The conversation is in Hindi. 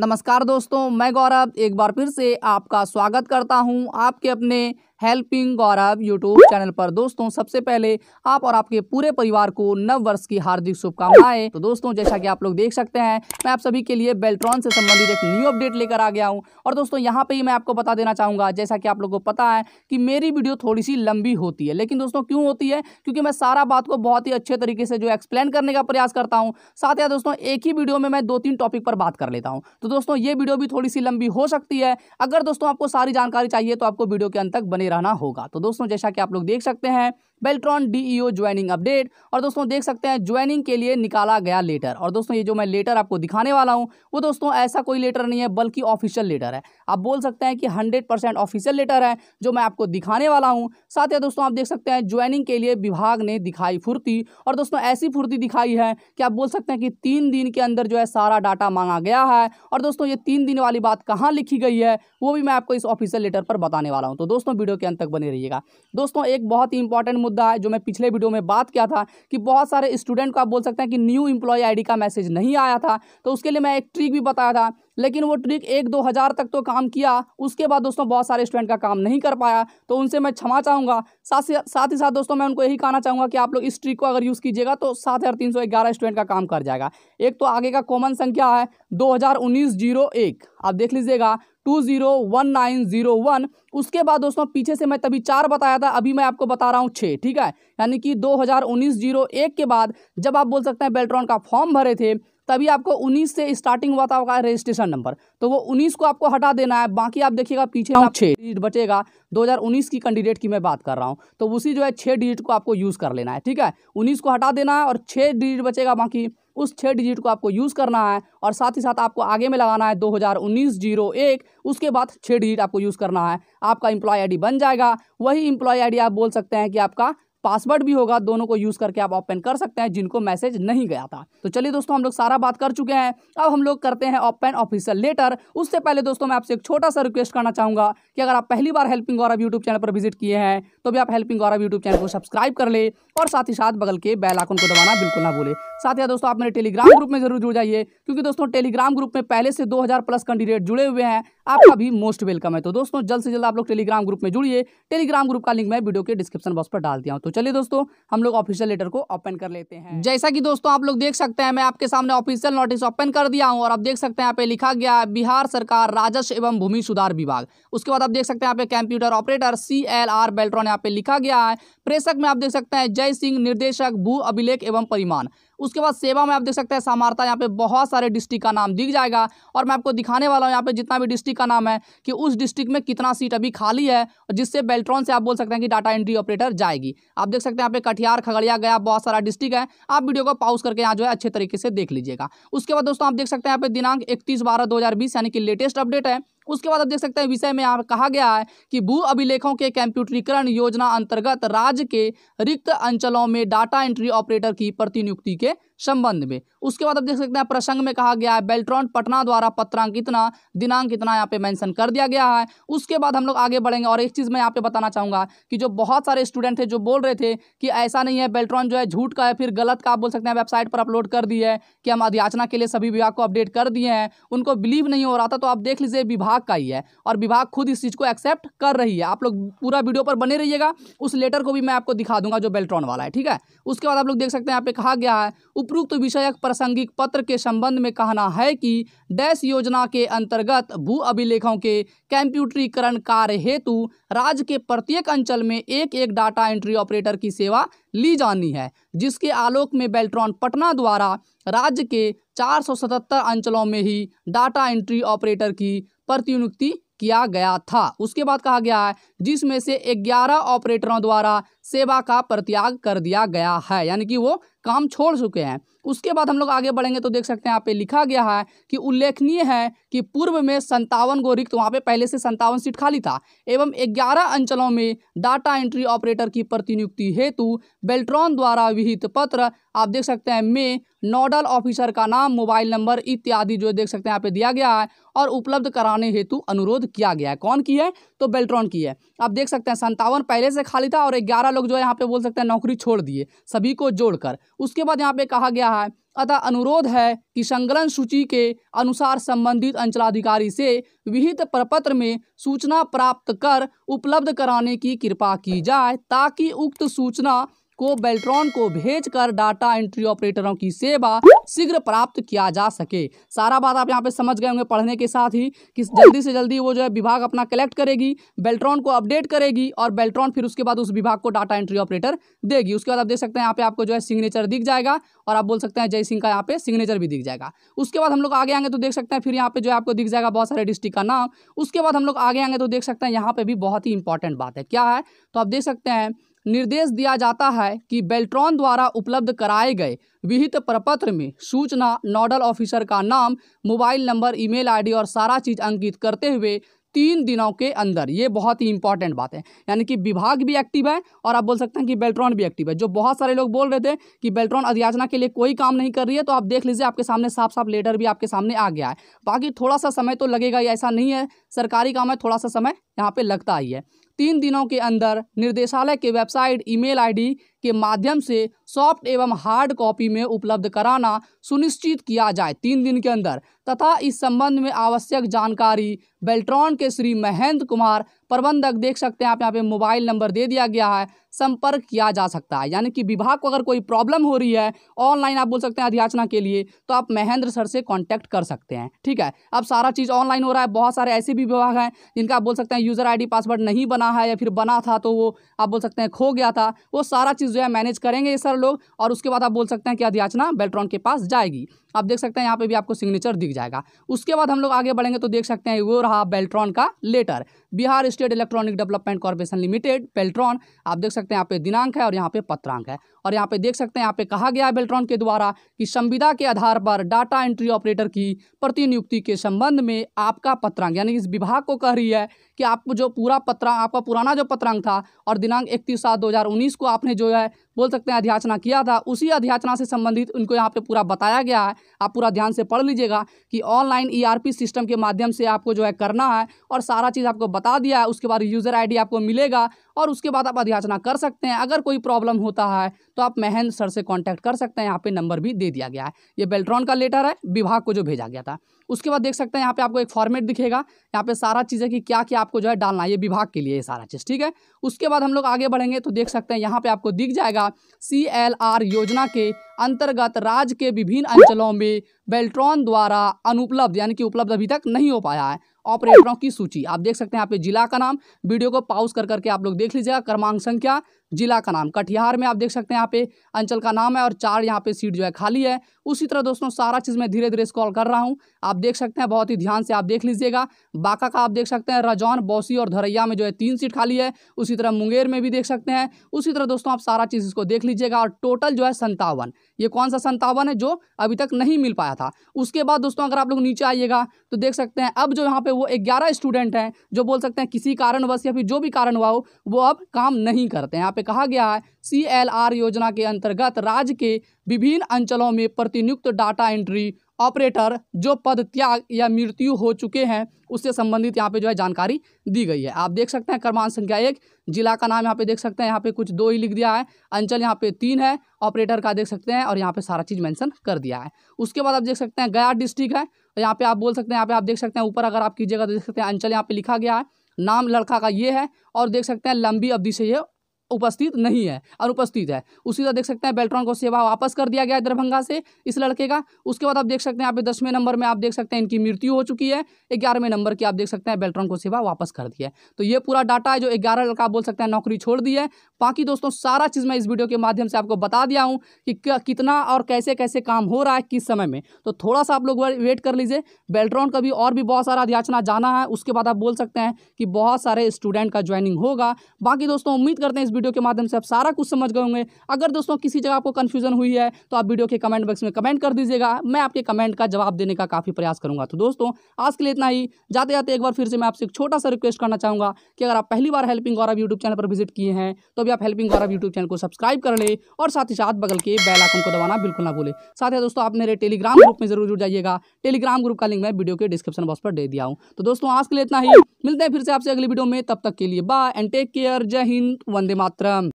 नमस्कार दोस्तों मैं गौरव एक बार फिर से आपका स्वागत करता हूं आपके अपने हेल्पिंग गौरव यूट्यूब चैनल पर दोस्तों सबसे पहले आप और आपके पूरे परिवार को नव वर्ष की हार्दिक शुभकामनाएं तो दोस्तों जैसा कि आप लोग देख सकते हैं मैं आप सभी के लिए बेल्ट्रॉन से संबंधित एक न्यू अपडेट लेकर आ गया हूँ और दोस्तों यहाँ पर ही मैं आपको बता देना चाहूंगा जैसा कि आप लोग को पता है कि मेरी वीडियो थोड़ी सी लंबी होती है लेकिन दोस्तों क्यों होती है क्योंकि मैं सारा बात को बहुत ही अच्छे तरीके से जो एक्सप्लेन करने का प्रयास करता हूँ साथ ही दोस्तों एक ही वीडियो में मैं दो तीन टॉपिक पर बात कर लेता हूँ तो दोस्तों ये वीडियो भी थोड़ी सी लंबी हो सकती है अगर दोस्तों आपको सारी जानकारी चाहिए तो आपको वीडियो के अंत तक बने रहना होगा तो दोस्तों जैसा कि आप लोग देख सकते हैं बेल्ट्रॉन डी ज्वाइनिंग अपडेट और दोस्तों देख सकते हैं ज्वाइनिंग के लिए निकाला गया लेटर और दोस्तों ये जो मैं लेटर आपको दिखाने वाला हूँ वो दोस्तों ऐसा कोई लेटर नहीं है बल्कि ऑफिशियल लेटर है आप बोल सकते हैं कि हंड्रेड परसेंट ऑफिशियल लेटर है जो मैं आपको दिखाने वाला हूँ साथ ही दोस्तों आप देख सकते हैं ज्वाइनिंग के लिए विभाग ने दिखाई फुर्ती और दोस्तों ऐसी फुर्ती दिखाई है कि आप बोल सकते हैं कि तीन दिन के अंदर जो है सारा डाटा मांगा गया है और दोस्तों ये तीन दिन वाली बात कहाँ लिखी गई है वो भी मैं आपको इस ऑफिशियल लेटर पर बताने वाला हूँ तो दोस्तों वीडियो के अंत तक बने रहिएगा दोस्तों एक बहुत ही इंपॉर्टेंट मुद्दा है जो मैं पिछले वीडियो में बात किया था कि बहुत सारे स्टूडेंट को आप बोल सकते हैं कि न्यू इंप्लॉय आई का मैसेज नहीं आया था तो उसके लिए मैं एक ट्रिक भी बताया था लेकिन वो ट्रिक एक दो हज़ार तक तो काम किया उसके बाद दोस्तों बहुत सारे स्टूडेंट का काम नहीं कर पाया तो उनसे मैं क्षमा चाहूँगा साथ साथ ही साथ दोस्तों मैं उनको यही कहना चाहूँगा कि आप लोग इस ट्रिक को अगर यूज़ कीजिएगा तो सात हज़ार तीन सौ ग्यारह स्टूडेंट का काम कर जाएगा एक तो आगे का कॉमन संख्या है दो हज़ार उन्नीस जीरो एक आप देख लीजिएगा two zero one nine zero one उसके बाद दोस्तों पीछे से मैं तभी चार बताया था अभी मैं आपको बता रहा हूँ छः ठीक है यानी कि दो हज़ार उन्नीस जीरो एक के बाद जब आप बोल सकते हैं बेल्ट्रॉन का फॉर्म भरे थे तभी आपको उन्नीस से स्टार्टिंग हुआ था रजिस्ट्रेशन नंबर तो वो उन्नीस को आपको हटा देना है बाकी आप देखिएगा पीछे छह छः डिजिट बचेगा 2019 की कैंडिडेट की मैं बात कर रहा हूँ तो उसी जो है छः डिजिट को आपको यूज़ कर लेना है ठीक है उन्नीस को हटा देना है और छः डिजिट बचेगा बाकी उस छः डिजिट को आपको यूज़ करना है और साथ ही साथ आपको आगे में लगाना है दो हज़ार उन्नीस जीरो एक उसके बाद छः डिजिट आपको यूज़ करना है आपका इम्प्लॉय आईडी बन जाएगा वही इम्प्लॉय आईडी आप बोल सकते हैं कि आपका पासवर्ड भी होगा दोनों को यूज़ करके आप ओपन कर सकते हैं जिनको मैसेज नहीं गया था तो चलिए दोस्तों हम लोग सारा बात कर चुके हैं अब हम लोग करते हैं ओपन ऑफिशियल लेटर उससे पहले दोस्तों मैं आपसे एक छोटा सा रिक्वेस्ट करना चाहूंगा कि अगर आप पहली बार हेल्पिंग गौरव यूट्यूब चैनल पर विजिट किए हैं तो भी आप हेल्पिंग गौरव यूट्यूब चैनल को सब्सक्राइब कर ले और साथ ही साथ बगल के बेल आइकन को दबाना बिल्कुल ना भूले साथ ही दोस्तों आप मेरे टेलीग्राम ग्रुप में जरूर जुड़ जाइए क्योंकि दोस्तों टेलीग्राम ग्रुप में पहले से हज़ार प्लस कैंडिडेट जुड़े हुए हैं आपका भी मोस्ट वेलकम है तो दोस्तों जल्द से जल्द आप लोग टेलीग्राम ग्रुप में जुड़िए टेलीग्राम ग्रुप का लिंक मैं वीडियो के डिस्क्रिप्शन बॉक्स पर डाल दिया हूँ तो चलिए दोस्तों हम लोग ऑफिशियल लेटर को ओपन कर लेते हैं जैसा कि दोस्तों आप लोग देख सकते हैं मैं आपके सामने ऑफिशियल नोटिस ओपन कर दिया हूं और आप देख सकते हैं यहाँ पे लिखा गया है बिहार सरकार राजस्व एवं भूमि सुधार विभाग उसके बाद आप देख सकते हैं यहाँ पे computer operator C L R Beltron यहाँ पे लिखा गया है प्रेषक में आप देख सकते हैं जय सिंह निर्देशक भू अभिलेख एवं परिमान उसके बाद सेवा में आप देख सकते हैं सामारता यहाँ पे बहुत सारे डिस्ट्रिक्ट का नाम दिख जाएगा और मैं आपको दिखाने वाला हूँ यहाँ पे जितना भी डिस्ट्रिक्ट का नाम है कि उस डिस्ट्रिक्ट में कितना सीट अभी खाली है और जिससे बेल्ट्रॉन से आप बोल सकते हैं कि डाटा एंट्री ऑपरेटर जाएगी आप देख सकते हैं यहाँ पे कटिहार खगड़िया गया बहुत सारा डिस्ट्रिक्ट है आप वीडियो को पाउस करके यहाँ जो है अच्छे तरीके से देख लीजिएगा उसके बाद दोस्तों आप देख सकते हैं यहाँ पे दिनांक इकतीस बारह दो यानी कि लेटेस्ट अपडेट है उसके बाद आप देख सकते हैं विषय में यहाँ कहा गया है कि भू अभिलेखों के कंप्यूटरीकरण योजना अंतर्गत राज्य के रिक्त अंचलों में डाटा एंट्री ऑपरेटर की प्रतिनियुक्ति के संबंध में उसके बाद आप देख सकते हैं प्रसंग में कहा गया है बेल्ट्रॉन पटना द्वारा पत्रांक कितना दिनांक कितना यहाँ पे मेंशन कर दिया गया है उसके बाद हम लोग आगे बढ़ेंगे और एक चीज़ मैं यहाँ पे बताना चाहूँगा कि जो बहुत सारे स्टूडेंट थे जो बोल रहे थे कि ऐसा नहीं है बेल्ट्रॉन जो है झूठ का है फिर गलत का आप बोल सकते हैं वेबसाइट पर अपलोड कर दी है कि हम अध्याचना के लिए सभी विभाग को अपडेट कर दिए हैं उनको बिलीव नहीं हो रहा था तो आप देख लीजिए विभाग का ही है और विभाग खुद इस चीज़ को एक्सेप्ट कर रही है आप लोग पूरा वीडियो पर बने रहिएगा उस लेटर को भी मैं आपको दिखा दूंगा जो बेल्ट्रॉन वाला है ठीक है उसके बाद आप लोग देख सकते हैं यहाँ पे कहा गया है उप उपरोक्त विषयक प्रासंगिक पत्र के संबंध में कहना है कि डैश योजना के अंतर्गत भू अभिलेखों के कंप्यूटरीकरण कार्य हेतु राज्य के प्रत्येक अंचल में एक एक डाटा एंट्री ऑपरेटर की सेवा ली जानी है जिसके आलोक में बेल्ट्रॉन पटना द्वारा राज्य के 477 अंचलों में ही डाटा एंट्री ऑपरेटर की प्रतिनियुक्ति किया गया था उसके बाद कहा गया है जिसमें से 11 ऑपरेटरों द्वारा सेवा का प्रत्याग कर दिया गया है यानी कि वो काम छोड़ चुके हैं उसके बाद हम लोग आगे बढ़ेंगे तो देख सकते हैं यहाँ पे लिखा गया है कि उल्लेखनीय है कि पूर्व में संतावन गो रिक्त वहाँ पे पहले से संतावन सीट खाली था एवं ग्यारह अंचलों में डाटा एंट्री ऑपरेटर की प्रतिनियुक्ति हेतु बेल्ट्रॉन द्वारा विहित पत्र आप देख सकते हैं में नोडल ऑफिसर का नाम मोबाइल नंबर इत्यादि जो देख सकते हैं यहाँ पे दिया गया है और उपलब्ध कराने हेतु अनुरोध किया गया है कौन की है तो बेल्ट्रॉन की है आप देख सकते हैं संतावन पहले से खाली था और ग्यारह लोग जो है यहाँ पे बोल सकते हैं नौकरी छोड़ दिए सभी को जोड़कर उसके बाद यहाँ पे कहा गया है अतः अनुरोध है कि संकलन सूची के अनुसार संबंधित अंचलाधिकारी से विहित प्रपत्र में सूचना प्राप्त कर उपलब्ध कराने की कृपा की जाए ताकि उक्त सूचना को बेल्ट्रॉन को भेजकर डाटा एंट्री ऑपरेटरों की सेवा शीघ्र प्राप्त किया जा सके सारा बात आप यहाँ पे समझ गए होंगे पढ़ने के साथ ही कि जल्दी से जल्दी वो जो है विभाग अपना कलेक्ट करेगी बेल्ट्रॉन को अपडेट करेगी और बेल्ट्रॉन फिर उसके बाद उस विभाग को डाटा एंट्री ऑपरेटर देगी उसके बाद आप देख सकते हैं यहाँ पे आपको जो है सिग्नेचर दिख जाएगा और आप बोल सकते हैं जय सिंह का यहाँ पे सिग्नेचर भी दिख जाएगा उसके बाद हम लोग आगे आएंगे तो देख सकते हैं फिर यहाँ पे जो है आपको दिख जाएगा बहुत सारे डिस्ट्रिक्ट का नाम उसके बाद हम लोग आगे आएंगे तो देख सकते हैं यहाँ पे भी बहुत ही इंपॉर्टेंट बात है क्या है तो आप देख सकते हैं निर्देश दिया जाता है कि बेल्ट्रॉन द्वारा उपलब्ध कराए गए विहित प्रपत्र में सूचना नोडल ऑफिसर का नाम मोबाइल नंबर ईमेल आईडी और सारा चीज़ अंकित करते हुए तीन दिनों के अंदर ये बहुत ही इंपॉर्टेंट बात है यानी कि विभाग भी एक्टिव है और आप बोल सकते हैं कि बेल्ट्रॉन भी एक्टिव है जो बहुत सारे लोग बोल रहे थे कि बेल्ट्रॉन अधियाचना के लिए कोई काम नहीं कर रही है तो आप देख लीजिए आपके सामने साफ साफ लेटर भी आपके सामने आ गया है बाकी थोड़ा सा समय तो लगेगा ही ऐसा नहीं है सरकारी काम है थोड़ा सा समय यहाँ पर लगता ही है तीन दिनों के अंदर निर्देशालय के वेबसाइट ईमेल आईडी के माध्यम से सॉफ्ट एवं हार्ड कॉपी में उपलब्ध कराना सुनिश्चित किया जाए तीन दिन के अंदर तथा इस संबंध में आवश्यक जानकारी बेल्ट्रॉन के श्री महेंद्र कुमार प्रबंधक देख सकते हैं आप यहाँ पे मोबाइल नंबर दे दिया गया है संपर्क किया जा सकता है यानी कि विभाग को अगर कोई प्रॉब्लम हो रही है ऑनलाइन आप बोल सकते हैं अधियाचना के लिए तो आप महेंद्र सर से कॉन्टैक्ट कर सकते हैं ठीक है अब सारा चीज़ ऑनलाइन हो रहा है बहुत सारे ऐसे भी विभाग हैं जिनका आप बोल सकते हैं यूज़र आई पासवर्ड नहीं बना है या फिर बना था तो वो आप बोल सकते हैं खो गया था वो सारा चीज़ जो है मैनेज करेंगे ये सर लोग और उसके बाद आप बोल सकते हैं कि याचना बेल्ट्रॉन के पास जाएगी आप देख सकते हैं यहाँ पे भी आपको सिग्नेचर दिख जाएगा उसके बाद हम लोग आगे बढ़ेंगे तो देख सकते हैं वो रहा बेल्ट्रॉन का letter Bihar state electronic development corporation limited Beltron आप देख सकते हैं यहाँ पे दिनांक है और यहाँ पे पत्रांक है और यहाँ पे देख सकते हैं यहाँ पे कहा गया है बेल्ट्रॉन के द्वारा कि संविदा के आधार पर डाटा एंट्री ऑपरेटर की प्रतिनियुक्ति के संबंध में आपका पत्रांक यानी इस विभाग को कह रही है कि आपको जो पूरा पत्रांक आपका पुराना जो पत्रांक था और दिनांक इकतीस सात दो को आपने जो है बोल सकते हैं अध्याचना किया था उसी अध्याचना से संबंधित उनको यहाँ पे पूरा बताया गया है आप पूरा ध्यान से पढ़ लीजिएगा कि ऑनलाइन ईआरपी e सिस्टम के माध्यम से आपको जो है करना है और सारा चीज़ आपको बता दिया है उसके बाद यूज़र आईडी आपको मिलेगा और उसके बाद आप अध्याचना कर सकते हैं अगर कोई प्रॉब्लम होता है तो आप महेंद्र सर से कॉन्टैक्ट कर सकते हैं यहाँ पे नंबर भी दे दिया गया है ये बेल्ट्रॉन का लेटर है विभाग को जो भेजा गया था उसके बाद देख सकते हैं यहाँ पे आपको एक फॉर्मेट दिखेगा यहाँ पे सारा चीज़ है कि क्या क्या आपको जो है डालना है ये विभाग के लिए ये सारा चीज़ ठीक है उसके बाद हम लोग आगे बढ़ेंगे तो देख सकते हैं यहाँ पे आपको दिख जाएगा सी योजना के अंतर्गत राज्य के विभिन्न अंचलों में बेल्ट्रॉन द्वारा अनुपलब्ध यानी कि उपलब्ध अभी तक नहीं हो पाया है ऑपरेटरों की सूची आप देख सकते हैं यहाँ पे जिला का नाम वीडियो को पाउस कर करके आप लोग देख लीजिएगा क्रमांक संख्या जिला का नाम कटिहार में आप देख सकते हैं यहाँ पे अंचल का नाम है और चार यहाँ पे सीट जो है खाली है उसी तरह दोस्तों सारा चीज़ मैं धीरे धीरे स्कॉल कर रहा हूँ आप देख सकते हैं बहुत ही ध्यान से आप देख लीजिएगा बांका का आप देख सकते हैं रजौन बौसी और धरैया में जो है तीन सीट खाली है उसी तरह मुंगेर में भी देख सकते हैं उसी तरह दोस्तों आप सारा चीज़ इसको देख लीजिएगा और टोटल जो है संतावन ये कौन सा संतावन है जो अभी तक नहीं मिल पाया था उसके बाद दोस्तों अगर आप लोग नीचे आइएगा तो देख सकते हैं अब जो यहाँ पे वो ग्यारह स्टूडेंट हैं जो बोल सकते हैं किसी कारणवश या फिर जो भी कारण हुआ हो वो अब काम नहीं करते हैं यहाँ पे पे कहा गया है सी योजना के अंतर्गत राज्य के विभिन्न अंचलों में प्रतिनियुक्त डाटा एंट्री ऑपरेटर जो पद त्याग या मृत्यु हो चुके हैं उससे संबंधित यहाँ पे जो है जानकारी दी गई है आप देख सकते हैं क्रमांक संख्या एक जिला का नाम यहाँ पे देख सकते हैं यहाँ पे कुछ दो ही लिख दिया है अंचल यहाँ पे तीन है ऑपरेटर का देख सकते हैं और यहाँ पे सारा चीज़ मेंशन कर दिया है उसके बाद आप देख सकते हैं गया डिस्ट्रिक्ट है तो यहाँ पे आप बोल सकते हैं यहाँ पे आप देख सकते हैं ऊपर अगर आप कीजिएगा तो देख सकते हैं अंचल यहाँ पे लिखा गया है नाम लड़का का ये है और देख सकते हैं लंबी अवधि से ये उपस्थित नहीं है अनुपस्थित है उसी तरह देख सकते हैं बेल्ट्रॉन को सेवा वापस कर दिया गया है दरभंगा से इस लड़के का उसके बाद आप देख सकते हैं यहाँ पे दसवें नंबर में आप देख सकते हैं इनकी मृत्यु हो चुकी है ग्यारहवें नंबर की आप देख सकते हैं बेल्ट्रॉन को सेवा वापस कर दिया है तो ये पूरा डाटा है जो ग्यारह लड़का बोल सकते हैं नौकरी छोड़ दी है बाकी दोस्तों सारा चीज़ मैं इस वीडियो के माध्यम से आपको बता दिया हूँ कि कितना और कैसे कैसे काम हो रहा है किस समय में तो थोड़ा सा आप लोग वेट कर लीजिए बेल्ट्रॉन का भी और भी बहुत सारा अध्याचना जाना है उसके बाद आप बोल सकते हैं कि बहुत सारे स्टूडेंट का ज्वाइनिंग होगा बाकी दोस्तों उम्मीद करते हैं इस वीडियो के माध्यम से आप सारा कुछ समझ गए होंगे अगर दोस्तों किसी जगह आपको कन्फ्यूजन हुई है तो आप वीडियो के कमेंट बॉक्स में कमेंट कर दीजिएगा मैं आपके कमेंट का जवाब देने का काफ़ी प्रयास करूँगा तो दोस्तों आज के लिए इतना ही जाते जाते एक बार फिर से मैं आपसे एक छोटा सा रिक्वेस्ट करना चाहूँगा कि अगर आप पहली बार हेल्पिंग गौरव यूट्यूब चैनल पर विजिट किए हैं तो भी आप हेल्पिंग गौरव यूट्यूब चैनल को सब्सक्राइब कर ले और साथ ही साथ बगल के बेल आइकन को दबाना बिल्कुल ना भूले साथ ही दोस्तों आप मेरे टेलीग्राम ग्रुप में जरूर जुड़ जाइएगा टेलीग्राम ग्रुप का लिंक मैं वीडियो के डिस्क्रिप्शन बॉक्स पर दे दिया हूँ तो दोस्तों आज के लिए इतना ही मिलते हैं फिर से आपसे अगली वीडियो में तब तक के लिए बाय एंड टेक केयर जय हिंद वंदे माता ಮಾತ್ರ